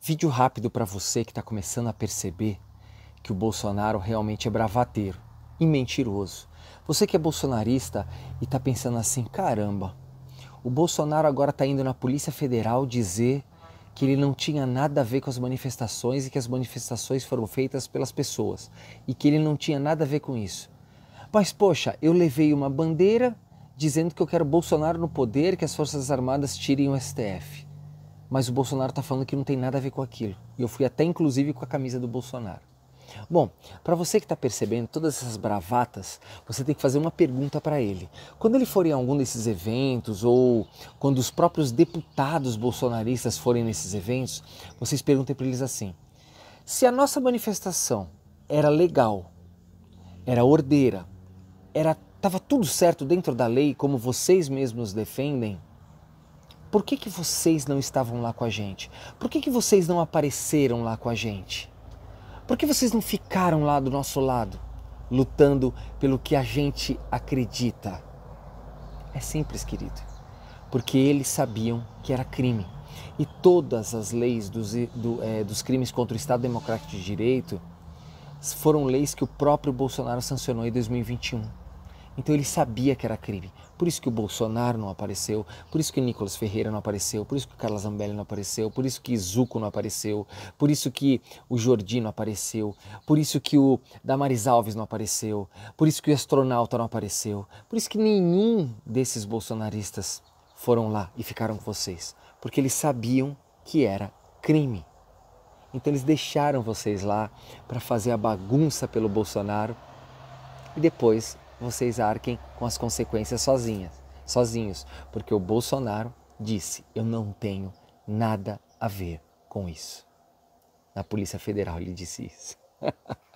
Vídeo rápido para você que está começando a perceber que o Bolsonaro realmente é bravateiro e mentiroso. Você que é bolsonarista e está pensando assim: caramba, o Bolsonaro agora está indo na Polícia Federal dizer que ele não tinha nada a ver com as manifestações e que as manifestações foram feitas pelas pessoas e que ele não tinha nada a ver com isso. Mas poxa, eu levei uma bandeira dizendo que eu quero Bolsonaro no poder, que as Forças Armadas tirem o STF mas o Bolsonaro está falando que não tem nada a ver com aquilo. E eu fui até inclusive com a camisa do Bolsonaro. Bom, para você que está percebendo todas essas bravatas, você tem que fazer uma pergunta para ele. Quando ele for em algum desses eventos ou quando os próprios deputados bolsonaristas forem nesses eventos, vocês perguntem para eles assim: se a nossa manifestação era legal, era ordeira, era tava tudo certo dentro da lei, como vocês mesmos defendem, por que, que vocês não estavam lá com a gente? Por que, que vocês não apareceram lá com a gente? Por que vocês não ficaram lá do nosso lado, lutando pelo que a gente acredita? É simples, querido. Porque eles sabiam que era crime. E todas as leis dos, do, é, dos crimes contra o Estado Democrático de Direito foram leis que o próprio Bolsonaro sancionou em 2021. Então ele sabia que era crime. Por isso que o Bolsonaro não apareceu, por isso que o Nicolas Ferreira não apareceu, por isso que o Carla Zambelli não apareceu, por isso que Zuco não apareceu, por isso que o Jordi não apareceu, por isso que o Damaris Alves não apareceu, por isso que o astronauta não apareceu, por isso que nenhum desses bolsonaristas foram lá e ficaram com vocês, porque eles sabiam que era crime. Então eles deixaram vocês lá para fazer a bagunça pelo Bolsonaro e depois vocês arquem com as consequências sozinhas, sozinhos, porque o Bolsonaro disse: "Eu não tenho nada a ver com isso". Na Polícia Federal ele disse isso.